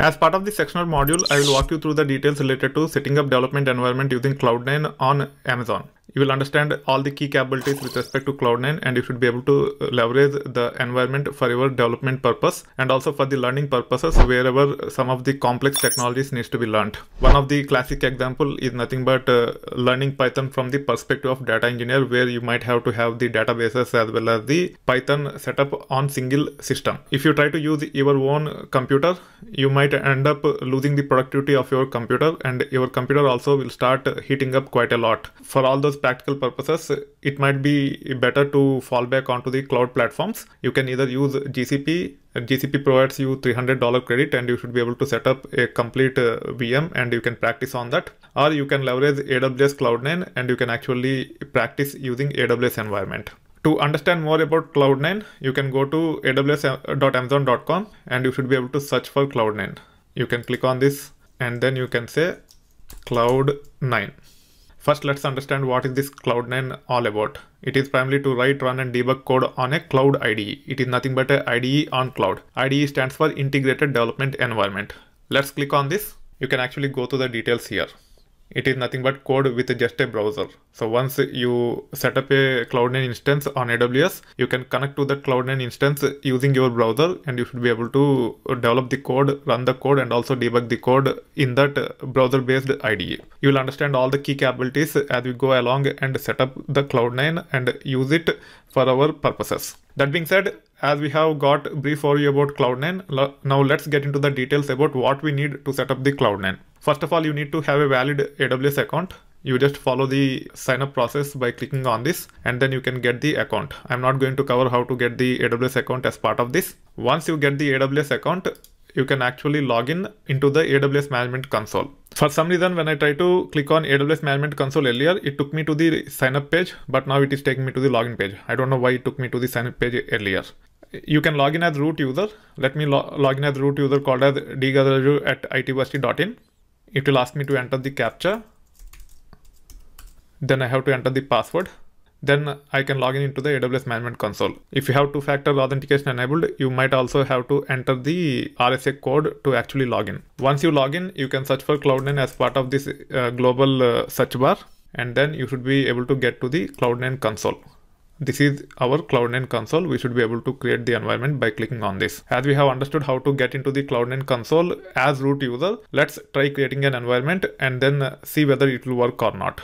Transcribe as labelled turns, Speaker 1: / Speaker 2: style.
Speaker 1: As part of the sectional module, I will walk you through the details related to setting up development environment using Cloud9 on Amazon you will understand all the key capabilities with respect to Cloud9 and you should be able to uh, leverage the environment for your development purpose and also for the learning purposes wherever some of the complex technologies needs to be learned. One of the classic example is nothing but uh, learning Python from the perspective of data engineer where you might have to have the databases as well as the Python setup on single system. If you try to use your own computer, you might end up losing the productivity of your computer and your computer also will start heating up quite a lot. For all those practical purposes, it might be better to fall back onto the cloud platforms. You can either use GCP. GCP provides you $300 credit and you should be able to set up a complete uh, VM and you can practice on that. Or you can leverage AWS Cloud9 and you can actually practice using AWS environment. To understand more about Cloud9, you can go to aws.amazon.com and you should be able to search for Cloud9. You can click on this and then you can say Cloud9. First, let's understand what is this Cloud9 all about. It is primarily to write, run and debug code on a cloud IDE. It is nothing but a IDE on cloud. IDE stands for Integrated Development Environment. Let's click on this. You can actually go to the details here it is nothing but code with just a browser. So once you set up a Cloud9 instance on AWS, you can connect to that Cloud9 instance using your browser and you should be able to develop the code, run the code and also debug the code in that browser based IDE. You will understand all the key capabilities as we go along and set up the Cloud9 and use it for our purposes. That being said, as we have got brief overview about Cloud9, now let's get into the details about what we need to set up the Cloud9. First of all, you need to have a valid AWS account. You just follow the sign up process by clicking on this and then you can get the account. I'm not going to cover how to get the AWS account as part of this. Once you get the AWS account, you can actually log in into the AWS Management Console. For some reason, when I try to click on AWS Management Console earlier, it took me to the sign up page, but now it is taking me to the login page. I don't know why it took me to the sign up page earlier you can log in as root user. Let me lo log in as root user called as dgazaju at itvarsity.in. It will ask me to enter the captcha. Then I have to enter the password. Then I can log in into the AWS management console. If you have two-factor authentication enabled, you might also have to enter the RSA code to actually log in. Once you log in, you can search for cloud as part of this uh, global uh, search bar, and then you should be able to get to the cloud console. This is our Cloud9 console. We should be able to create the environment by clicking on this. As we have understood how to get into the Cloud9 console as root user, let's try creating an environment and then see whether it will work or not.